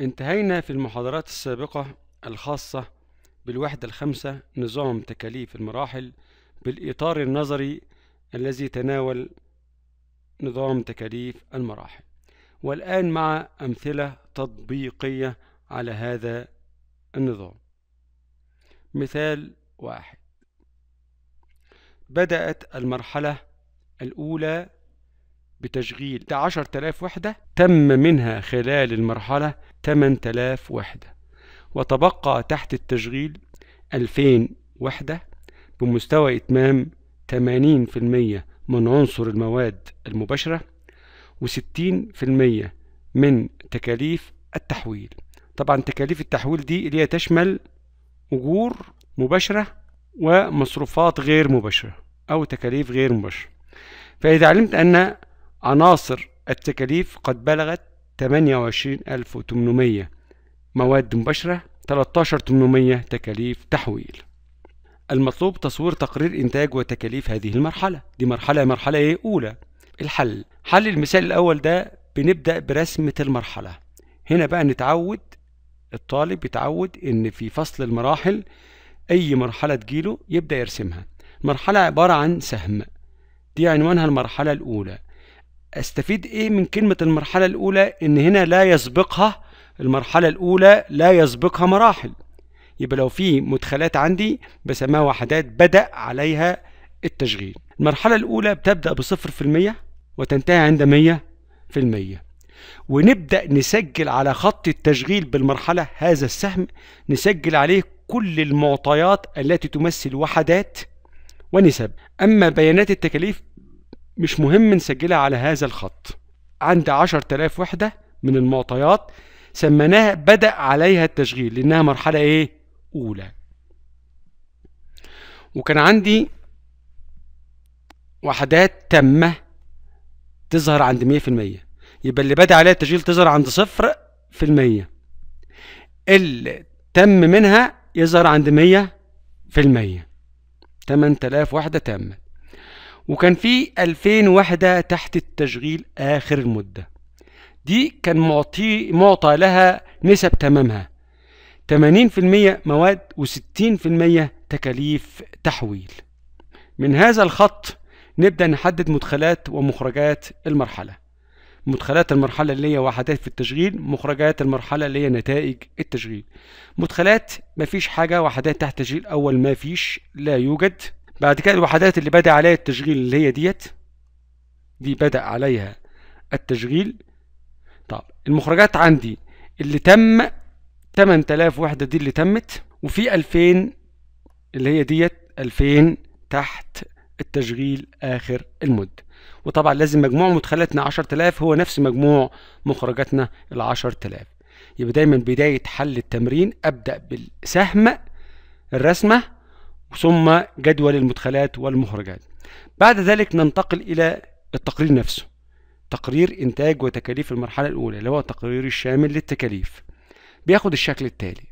انتهينا في المحاضرات السابقة الخاصة بالوحدة الخمسة نظام تكاليف المراحل بالإطار النظري الذي تناول نظام تكاليف المراحل والآن مع أمثلة تطبيقية على هذا النظام مثال واحد بدأت المرحلة الأولى بتشغيل 10000 وحدة تم منها خلال المرحلة 8000 وحدة وتبقى تحت التشغيل 2000 وحدة بمستوى إتمام 80% من عنصر المواد المباشرة و60% من تكاليف التحويل طبعا تكاليف التحويل دي اللي هي تشمل أجور مباشرة ومصروفات غير مباشرة أو تكاليف غير مباشرة فإذا علمت أن عناصر التكاليف قد بلغت 28800 مواد مباشرة 13800 تكاليف تحويل المطلوب تصوير تقرير إنتاج وتكاليف هذه المرحلة دي مرحلة مرحلة إيه؟ أولى الحل حل المثال الأول ده بنبدأ برسمة المرحلة هنا بقى نتعود الطالب يتعود إن في فصل المراحل أي مرحلة تجيله يبدأ يرسمها مرحلة عبارة عن سهم دي عنوانها المرحلة الأولى استفيد ايه من كلمة المرحلة الاولى ان هنا لا يسبقها المرحلة الاولى لا يسبقها مراحل يبقى لو في مدخلات عندي بسماها وحدات بدأ عليها التشغيل المرحلة الاولى بتبدأ بصفر في المية وتنتهي عند مية في المية ونبدأ نسجل على خط التشغيل بالمرحلة هذا السهم نسجل عليه كل المعطيات التي تمثل وحدات ونسب أما بيانات التكاليف مش مهم نسجلها على هذا الخط عندي 10000 وحدة من المعطيات سميناها بدأ عليها التشغيل لأنها مرحلة إيه؟ أولى وكان عندي وحدات تامة تظهر عند 100% يبقى اللي بدأ عليها التشغيل تظهر عند المية اللي تم منها يظهر عند 100% 8000 وحدة تامة وكان في 2000 وحدة تحت التشغيل آخر المدة دي كان معطي معطى لها نسب تمامها 80% مواد و60% تكاليف تحويل من هذا الخط نبدأ نحدد مدخلات ومخرجات المرحلة مدخلات المرحلة اللي هي وحدات في التشغيل مخرجات المرحلة اللي هي نتائج التشغيل مدخلات مفيش حاجة وحدات تحت تشغيل أول مفيش لا يوجد بعد كده الوحدات اللي بدأ عليها التشغيل اللي هي ديت دي بدأ عليها التشغيل طب المخرجات عندي اللي تم 8000 وحدة دي اللي تمت وفي 2000 اللي هي ديت 2000 تحت التشغيل آخر المدة وطبعا لازم مجموع مدخلاتنا 10000 هو نفس مجموع مخرجاتنا ال 10000 يبقى دايما بداية حل التمرين أبدأ بالسهم الرسمة ثم جدول المدخلات والمخرجات بعد ذلك ننتقل إلى التقرير نفسه تقرير إنتاج وتكاليف المرحلة الأولى اللي هو التقرير الشامل للتكاليف بياخد الشكل التالي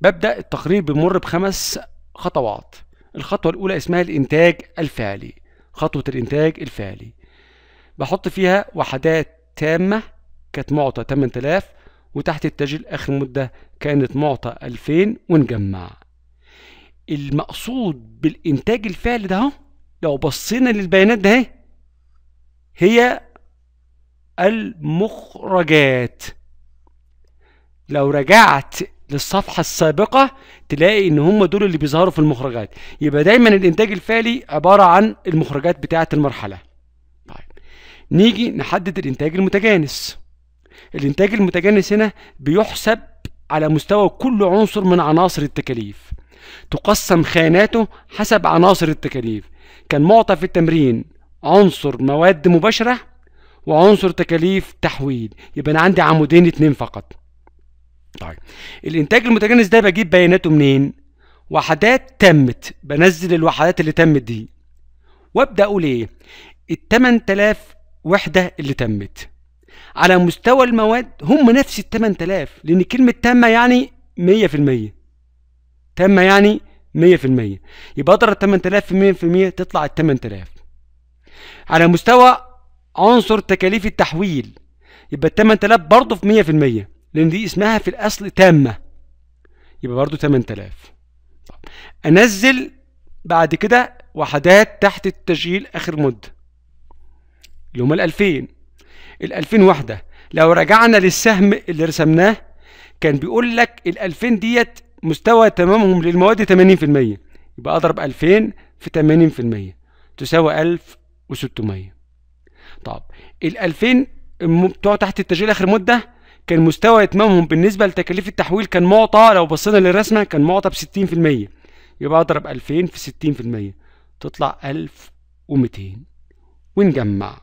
ببدأ التقرير بمر بخمس خطوات الخطوة الأولى اسمها الإنتاج الفعلي خطوة الإنتاج الفعلي بحط فيها وحدات تامة كانت معطى 8000 وتحت التسجيل آخر مدة كانت معطى 2000 ونجمع المقصود بالانتاج الفعلي ده اهو لو بصينا للبيانات ده هي المخرجات لو رجعت للصفحة السابقة تلاقي ان هم دول اللي بيظهروا في المخرجات يبقى دايما الانتاج الفعلي عبارة عن المخرجات بتاعة المرحلة طيب نيجي نحدد الانتاج المتجانس الانتاج المتجانس هنا بيحسب على مستوى كل عنصر من عناصر التكاليف تقسم خاناته حسب عناصر التكاليف كان معطى في التمرين عنصر مواد مباشرة وعنصر تكاليف تحويل يبقى أنا عندي عمودين اتنين فقط طيب الإنتاج المتجانس ده بجيب بياناته منين؟ وحدات تمت بنزل الوحدات اللي تمت دي وابدأ أقول إيه؟ ال 8000 وحدة اللي تمت على مستوى المواد هم نفس ال 8000 لأن كلمة تامة يعني 100% تامة يعني مية في المية يبقى اضرب التمن تلاف في مية في المية تطلع التمن تلاف على مستوى عنصر تكاليف التحويل يبقى التمن تلاف برضه في مية في المية لأن دي اسمها في الأصل تامة يبقى برضه تمن تلاف أنزل بعد كده وحدات تحت التشغيل آخر مدة اللي هما الألفين الألفين وحدة لو رجعنا للسهم اللي رسمناه كان بيقول لك الألفين ديت مستوى تمامهم للمواد 80% يبقى اضرب 2000 في 80% تساوي 1600 طب ال 2000 بتوع تحت التشغيل اخر مده كان مستوى اتمامهم بالنسبه لتكاليف التحويل كان معطى لو بصينا للرسمه كان معطى ب 60% يبقى اضرب 2000 في 60% تطلع 1200 ونجمع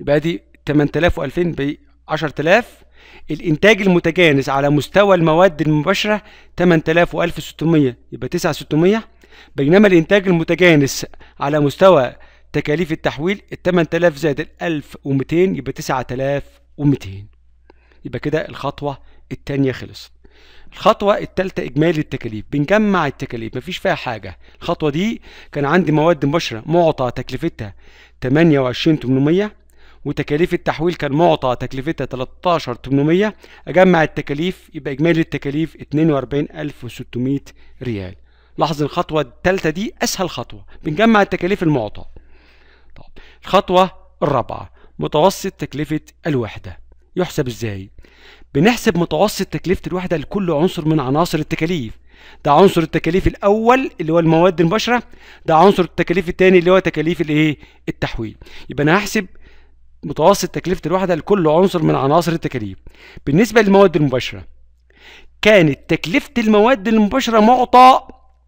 يبقى دي 8000 و2000 ب 10000 الإنتاج المتجانس على مستوى المواد المباشرة 8600 يبقى 9600 بينما الإنتاج المتجانس على مستوى تكاليف التحويل 8000 زائد 1200 يبقى 9200 يبقى كده الخطوة التانية خلصت الخطوة التالتة إجمالي التكاليف بنجمع التكاليف مفيش فيها حاجة الخطوة دي كان عندي مواد مباشرة معطى تكلفتها 28800 وتكاليف التحويل كان معطى تكلفتها 13800 اجمع التكاليف يبقى اجمالي التكاليف 42600 ريال لاحظ الخطوه الثالثه دي اسهل خطوه بنجمع التكاليف المعطى طب الخطوه الرابعه متوسط تكلفه الوحده يحسب ازاي بنحسب متوسط تكلفه الوحده لكل عنصر من عناصر التكاليف ده عنصر التكاليف الاول اللي هو المواد المباشره ده عنصر التكاليف الثاني اللي هو تكاليف الايه التحويل يبقى انا هحسب متوسط تكلفة الوحدة لكل عنصر من عناصر التكاليف بالنسبة للمواد المباشرة كانت تكلفة المواد المباشرة معطى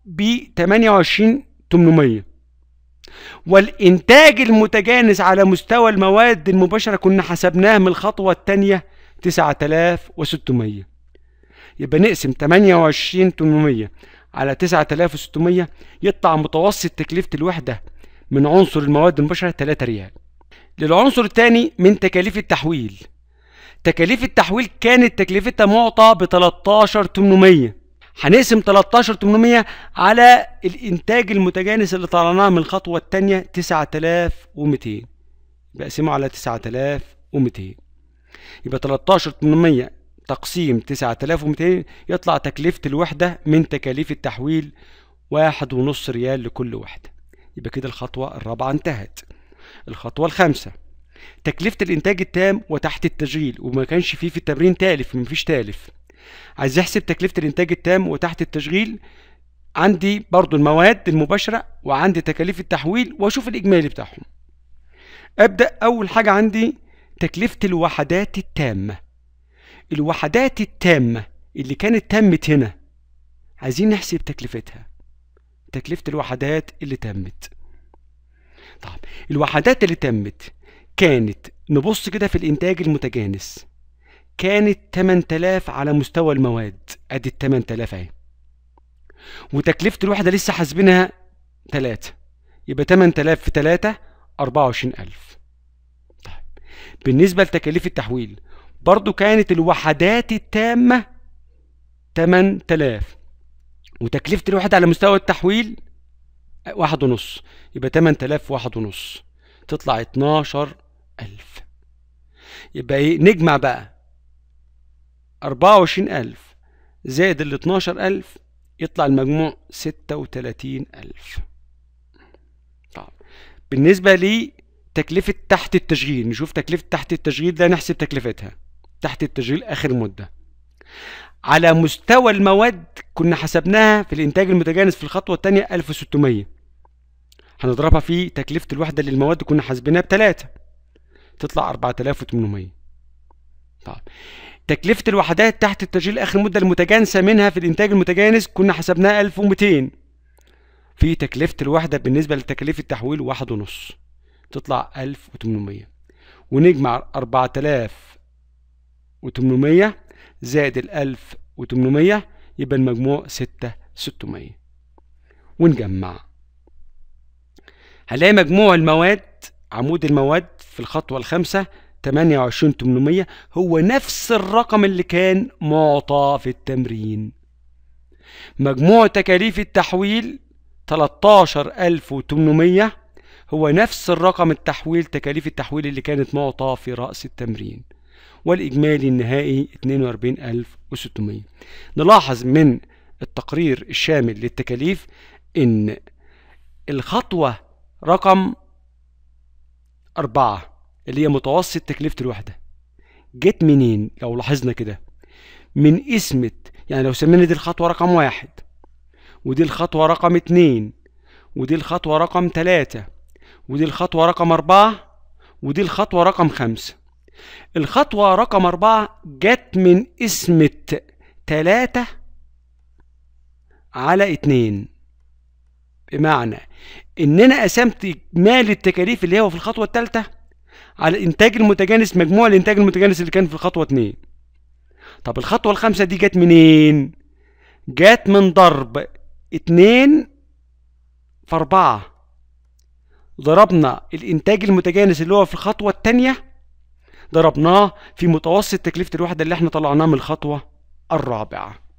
ب 28800 والإنتاج المتجانس على مستوى المواد المباشرة كنا حسبناه من الخطوة الثانية 9600 يبقى نقسم 28800 على 9600 يطلع متوسط تكلفة الوحدة من عنصر المواد المباشرة 3 ريال للعنصر الثاني من تكاليف التحويل تكاليف التحويل كانت تكلفتها معطى ب 13800 هنقسم 13800 على الانتاج المتجانس اللي طلعناه من الخطوه الثانيه 9200 بقسمه على 9200 يبقى 13800 تقسيم 9200 يطلع تكلفه الوحده من تكاليف التحويل 1.5 ريال لكل وحده يبقى كده الخطوه الرابعه انتهت الخطوة الخامسة تكلفة الإنتاج التام وتحت التشغيل وما كانش فيه في التمرين تالف مفيش تالف عايز يحسب تكلفة الإنتاج التام وتحت التشغيل عندي برضو المواد المباشرة وعندي تكاليف التحويل وأشوف الإجمالي بتاعهم أبدأ أول حاجة عندي تكلفة الوحدات التامة الوحدات التامة اللي كانت تمت هنا عايزين نحسب تكلفتها تكلفة الوحدات اللي تمت طيب الوحدات اللي تمت كانت نبص كده في الانتاج المتجانس كانت 8000 على مستوى المواد ادي ال 8000 اهي وتكلفة الوحدة لسه حاسبينها 3 يبقى 8000 في 3 24000 طيب بالنسبة لتكاليف التحويل برضو كانت الوحدات التامة 8000 وتكلفة الوحدة على مستوى التحويل واحد ونص يبقى تمن تلاف واحد ونص تطلع اتناشر ألف يبقى ايه نجمع بقى أربعة وعشرين ألف زائد ال اتناشر ألف يطلع المجموع ستة وتلاتين ألف طيب. بالنسبة لي تكلفة تحت التشغيل نشوف تكلفة تحت التشغيل ده نحسب تكلفتها تحت التشغيل آخر مدة على مستوى المواد كنا حسبناها في الانتاج المتجانس في الخطوه الثانيه 1600 هنضربها في تكلفه الوحده للمواد كنا حاسبينها بتلاتة تطلع 4800 طيب تكلفه الوحدات تحت التشغيل اخر مده المتجانسه منها في الانتاج المتجانس كنا حسبناها 1200 في تكلفه الوحده بالنسبه لتكاليف التحويل واحد ونص تطلع 1800 ونجمع 4800 زائد ال 1800 يبقى المجموع ستمية ونجمع هنلاقي مجموع المواد عمود المواد في الخطوة الخامسة تمنمية هو نفس الرقم اللي كان معطى في التمرين مجموع تكاليف التحويل وتمنمية هو نفس الرقم التحويل تكاليف التحويل اللي كانت معطى في رأس التمرين والإجمالي النهائي 42600 نلاحظ من التقرير الشامل للتكاليف إن الخطوة رقم أربعة اللي هي متوسط تكلفة الوحدة جت منين لو لاحظنا كده من اسمة يعني لو سمينا دي الخطوة رقم واحد ودي الخطوة رقم اتنين ودي الخطوة رقم تلاتة ودي الخطوة رقم أربعة ودي الخطوة رقم خمسة الخطوة رقم أربعة جت من قسمة تلاتة على اتنين بمعنى إن أنا قسمت إجمالي التكاليف اللي هو في الخطوة التالتة على إنتاج المتجانس مجموع الإنتاج المتجانس اللي كان في الخطوة اتنين طب الخطوة الخامسة دي جت منين؟ جت من ضرب اتنين في أربعة ضربنا الإنتاج المتجانس اللي هو في الخطوة التانية ضربناه في متوسط تكلفة الوحدة اللي احنا طلعناه من الخطوة الرابعة